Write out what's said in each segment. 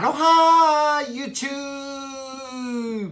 アロハー YouTube!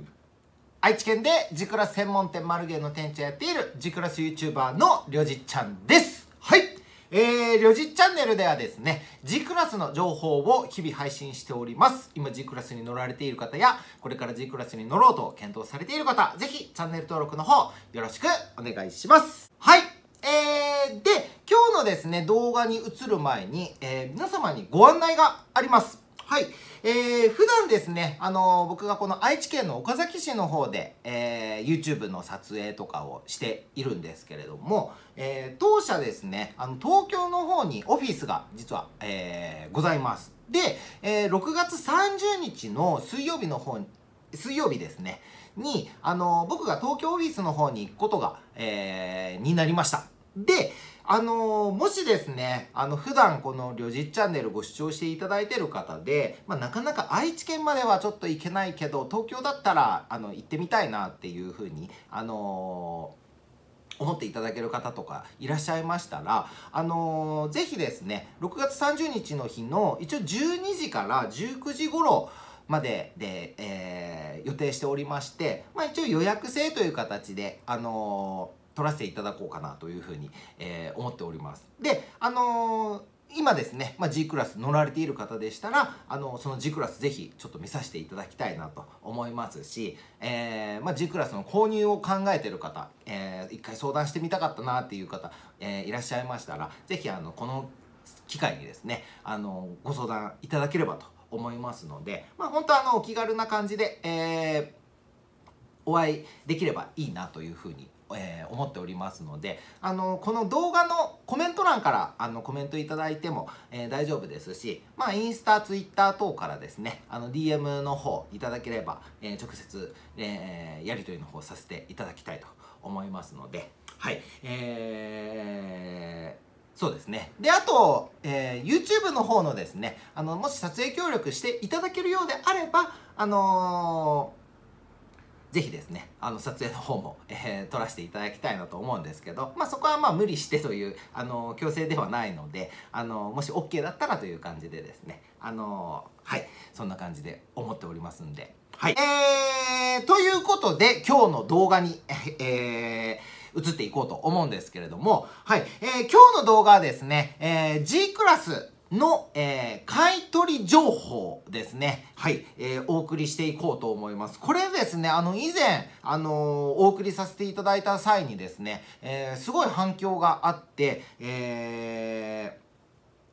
愛知県でジクラス専門店マルゲンの店長やっているジクラス YouTuber のりょじちゃんです。はいえー、りょじチャンネルではですね、G クラスの情報を日々配信しております。今 G クラスに乗られている方や、これから G クラスに乗ろうと検討されている方、ぜひチャンネル登録の方、よろしくお願いします。はい。えー、で、今日のですね、動画に移る前に、えー、皆様にご案内があります。はい。えー、普段ですね、あのー、僕がこの愛知県の岡崎市の方で、えー、YouTube の撮影とかをしているんですけれども、えー、当社ですね、あの、東京の方にオフィスが実は、えー、ございます。で、えー、6月30日の水曜日の方に、水曜日ですね、に、あのー、僕が東京オフィスの方に行くことが、えー、になりました。で、あのー、もしですね、あの、普段この旅実チャンネルご視聴していただいてる方で、まあ、なかなか愛知県まではちょっと行けないけど、東京だったら、あの、行ってみたいなっていうふうに、あのー思っていただける方とかいらっしゃいましたら、あのー、ぜひですね、6月30日の日の一応12時から19時頃までで、えー、予定しておりまして、まあ一応予約制という形で、あのー撮らせていただこうかなというふうに、えー、思っております。で、あのー今ですね、まあ、G クラス乗られている方でしたらあのその G クラスぜひちょっと見させていただきたいなと思いますし、えー、まあ、G クラスの購入を考えてる方、えー、一回相談してみたかったなっていう方、えー、いらっしゃいましたらぜひあのこの機会にですねあのご相談いただければと思いますので、まあ、本当あのお気軽な感じで、えお会いできればいいなというふうにえー、思っておりますのであのこの動画のコメント欄からあのコメントいただいても、えー、大丈夫ですし、まあ、インスタツイッター等からですねあの DM の方いただければ、えー、直接、えやり取りの方させていただきたいと思いますのではいえーそうですね。で、あと、えー、YouTube の方のですね、あの、もし撮影協力していただけるようであれば、あのーぜひですね、あの、撮影の方も、えー、撮らせていただきたいなと思うんですけど、まあ、そこはまあ、無理してという、あの、強制ではないので、あの、もし OK だったらという感じでですね、あの、はい、そんな感じで思っておりますんで、はい。えー、ということで、今日の動画に、えー、移っていこうと思うんですけれども、はい。えー、今日の動画はですね、えー、G クラスの、えー、買取情報ですね。はい、えー、お送りしていこうと思います。これですね、あの、以前、あのー、お送りさせていただいた際にですね、えー、すごい反響があって、えー、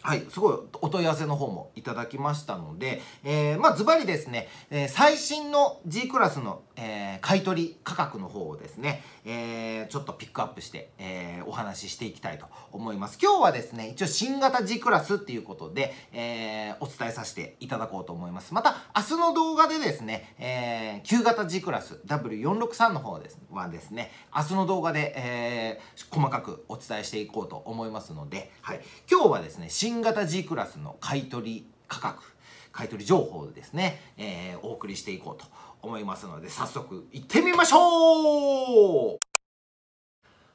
はい、すごいお問い合わせの方もいただきましたので、えー、まあ、ズバリですね、えー、最新の G クラスの、えー、買取価格の方をですね、えちょっとピックアップして、えお話ししていきたいと思います。今日はですね、一応新型 G クラスっていうことで、えお伝えさせていただこうと思います。また、明日の動画でですね、え旧型 G クラス W463 の方です、はですね、明日の動画で、え細かくお伝えしていこうと思いますので、はい、今日はですね、新新型 G クラスの買取価格買取情報ですね、えー、お送りしていこうと思いますので早速行ってみましょう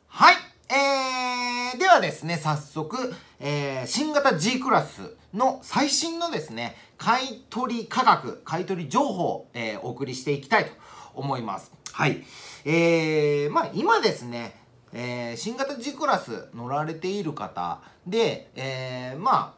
はいえー、ではですね早速、えー、新型 G クラスの最新のですね買取価格買取情報を、えー、お送りしていきたいと思いますはいえー、まあ今ですねえー、新型ジクラス乗られている方で、えー、ま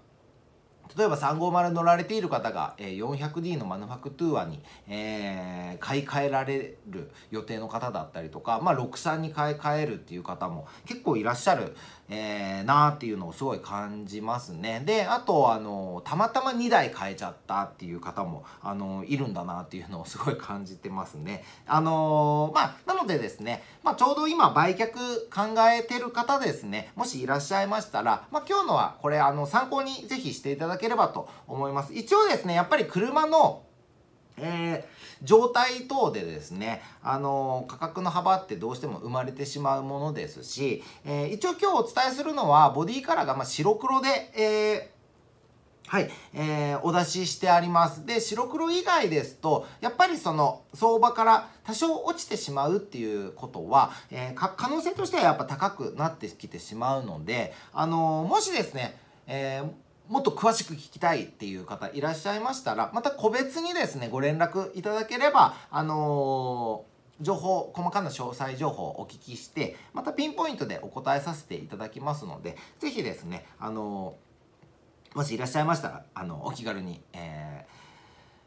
例えば350乗られている方が、え 400D のマヌファクトゥーアに、えー、買い替えられる予定の方だったりとか、まあ、63に買い替えるっていう方も結構いらっしゃる、えー、なーっていうのをすごい感じますね。であとあのたまたま2台買えちゃったっていう方もあのいるんだなっていうのをすごい感じてますね。あのー、まあ、なのでですね、まあ、ちょうど今売却考えてる方ですねもしいらっしゃいましたら、まあ、今日のはこれあの参考に是非していただければと思います。一応ですね、やっぱり車のえー、状態等でですね、あのー、価格の幅ってどうしても生まれてしまうものですし、えー、一応今日お伝えするのはボディカラーがま白黒で、えはい、えー、お出ししてあります。で、白黒以外ですと、やっぱりその相場から多少落ちてしまうっていうことは、え可能性としてはやっぱ高くなってきてしまうので、あのもしですね、えーもっと詳しく聞きたいっていう方いらっしゃいましたらまた個別にですねご連絡いただければあのー、情報細かな詳細情報をお聞きしてまたピンポイントでお答えさせていただきますので是非ですねあのー、もしいらっしゃいましたらあのお気軽に、えー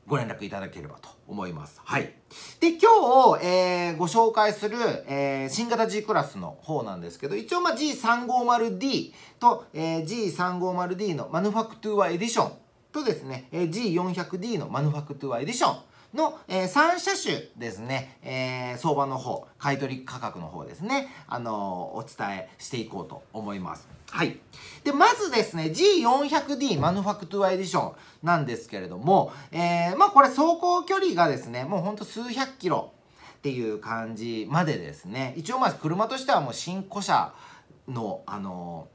ご連絡いただければと思います。はい。で、今日、えー、ご紹介する、えー、新型 G クラスの方なんですけど、一応、まあ、G350D と、えー、G350D のマヌファクトゥーアエディションとですね、えー、G400D のマヌファクトゥーアエディション。の、えー、3車種ですね、えー、相場の方、買取価格の方ですね、あのお伝えしていこうと思います。はい。で、まずですね、G400D マヌファクトゥアエディションなんですけれども、えまあこれ走行距離がですね、もうほんと数百キロっていう感じまでですね、一応まあ車としてはもう新古車の、あの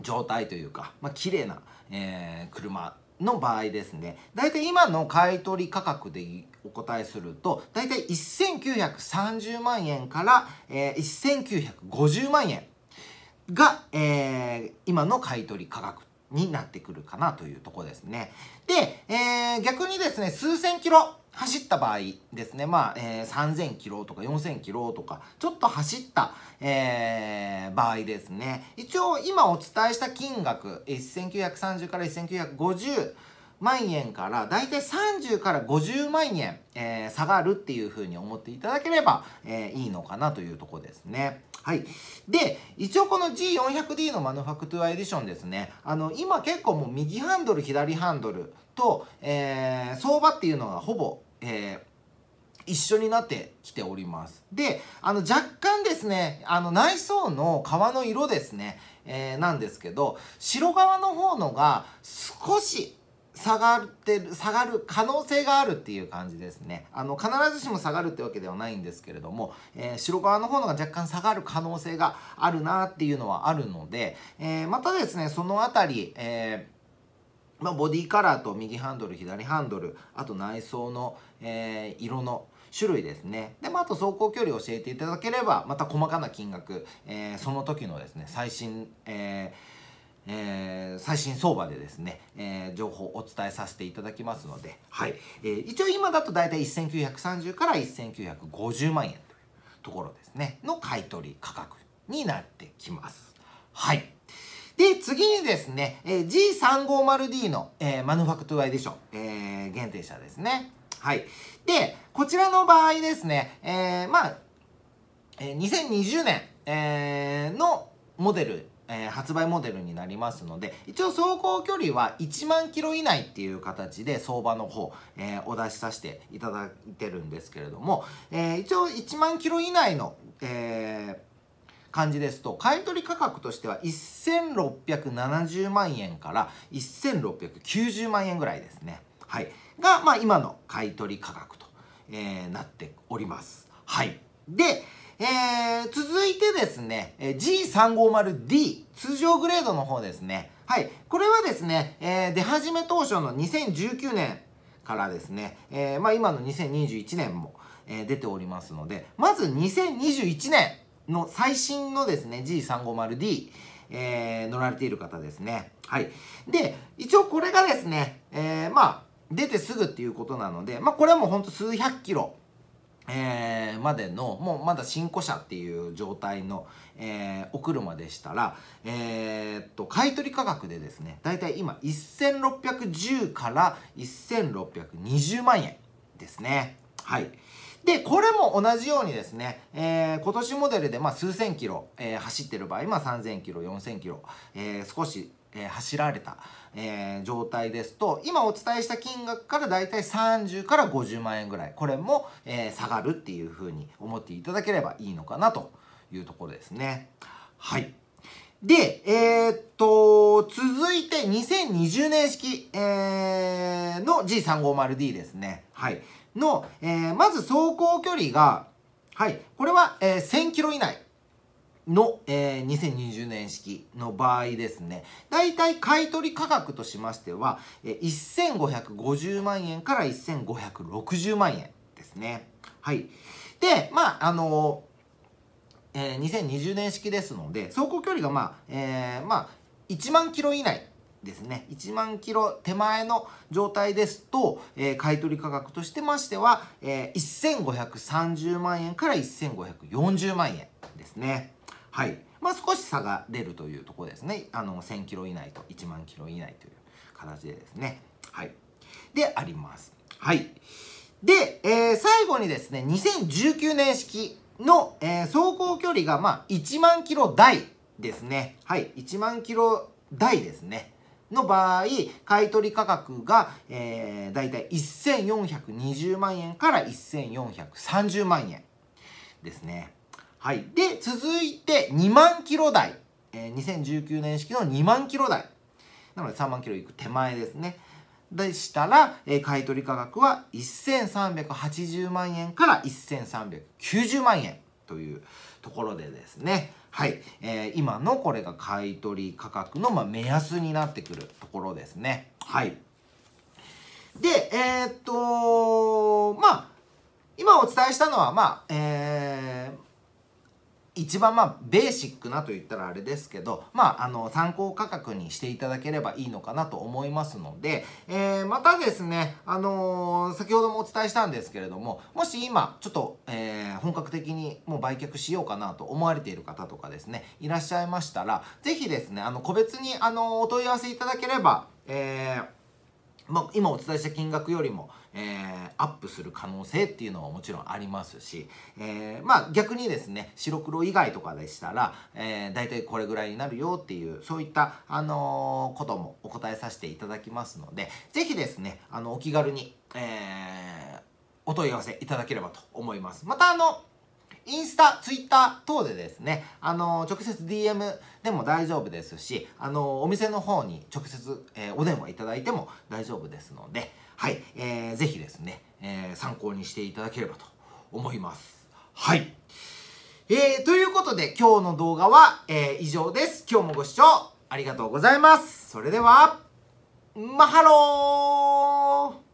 状態というか、まあ、綺麗な、えー、車の場合ですね大体今の買取価格でお答えすると大体1930万円から、えー、1950万円が、えー、今の買取価格になってくるかなというとこですね。で、えー、逆にですね数千キロ走った場合ですね、まあ、えー、3000キロとか4000キロとか、ちょっと走った、えー、場合ですね。一応、今お伝えした金額、1930から1950、万円から大体30から50万円、えー、下がるっていうふうに思っていただければ、えー、いいのかなというとこですね。はい。で、一応この G400D のマヌファクトゥアエディションですね。あの、今結構もう右ハンドル、左ハンドル、と、えー、相場っていうのがほぼ、えー、一緒になってきております。で、あの若干ですね、あの内装の革の色ですね、えー、なんですけど、白側の方のが少し下がってる、下がる可能性があるっていう感じですね。あの、必ずしも下がるってわけではないんですけれども、えー、白側の方のが若干下がる可能性があるなっていうのはあるので、えー、またですね、その辺り、えまあ、ボディカラーと右ハンドル左ハンドルあと内装の、えー、色の種類ですねで、まあ、あと走行距離を教えていただければまた細かな金額、えー、その時のですね最新、えーえー、最新相場でですね、えー、情報をお伝えさせていただきますので、はいえー、一応今だと大体1930から1950万円というところですねの買取価格になってきます。はい次にですね、えー、G350D の、えー、マヌファクトゥアエディション、えー、限定車ですね。はい。で、こちらの場合ですね、えー、まあ、えー、2020年、えー、のモデル、えー、発売モデルになりますので、一応走行距離は1万キロ以内っていう形で相場の方、えー、お出しさせていただいてるんですけれども、えー、一応1万キロ以内の、えー、感じですと買取価格としては1670万円から1690万円ぐらいですね。はい、が、まあ、今の買取価格と、えー、なっております。はい、で、えー、続いてですね、えー、G350D 通常グレードの方ですね。はい、これはですね、えー、出始め当初の2019年からですね、えー、まあ、今の2021年も、え出ておりますのでまず2021年の最新のですね G350D えー、乗られている方ですね。はい。で、一応これがですね、えー、まあ、出てすぐっていうことなので、まあ、これはもうほんと数百キロ、えー、までの、もうまだ新古車っていう状態の、えー、お車でしたら、えー、っと、買取価格でですね、だいたい今1610から1620万円ですね。はい。で、これも同じようにですね、えー、今年モデルで、まあ、数千キロ、えー、走ってる場合、まあ、3000キロ、4000キロ、えー、少し、えー、走られた、えー、状態ですと、今お伝えした金額からだいたい30から50万円ぐらい、これも、えー、下がるっていうふうに思っていただければいいのかなというところですね。はい。で、えー、っと、続いて2020年式、えー、の G350D ですね。はい。の、えー、まず走行距離が、はい、これは、えー、1000キロ以内の、えー、2020年式の場合ですね。だいたい買取価格としましては、えー、1550万円から1560万円ですね。はい。で、まあ、あのー、えー、2020年式ですので、走行距離が、まあ、えー、まあ、1万キロ以内ですね1万キロ手前の状態ですと、えー、買取価格としてましては、えー、1530万円から1540万円ですねはい、まあ、少し差が出るというところですねあの1000キロ以内と1万キロ以内という形でですねはいでありますはいで、えー、最後にですね2019年式の、えー、走行距離がまあ1万キロ台ですねはい1万キロ台ですねの場合、買取価格が、えー、大体1420万円から1430万円ですね。はい。で、続いて2万キロ台。えー、2019年式の2万キロ台。なので3万キロいく手前ですね。でしたら、えー、買取価格は1380万円から1390万円というところでですね。はい、えー、今のこれが買取価格のま目安になってくるところですね。はい。で、えー、っと、まあ、今お伝えしたのは、まあ、えー一番まあベーシックなと言ったらあれですけど、まあ、あの参考価格にしていただければいいのかなと思いますので、えー、またですね、あのー、先ほどもお伝えしたんですけれどももし今ちょっと、えー、本格的にもう売却しようかなと思われている方とかですねいらっしゃいましたら是非ですねあの個別に、あのお問い合わせいただければ、えーまあ、今お伝えした金額よりも、えー、アップする可能性っていうのはもちろんありますし、えー、まあ逆にですね白黒以外とかでしたら、えー、大体これぐらいになるよっていうそういった、あのー、こともお答えさせていただきますので是非ですねあのお気軽に、えー、お問い合わせいただければと思います。またあのインスタ、ツイッター等でですね、あのー、直接 DM でも大丈夫ですし、あのー、お店の方に直接、えー、お電話いただいても大丈夫ですので、はい、えー、ぜひですね、え参考にしていただければと思います。はい。えー、ということで今日の動画は、え以上です。今日もご視聴ありがとうございます。それでは、マハロー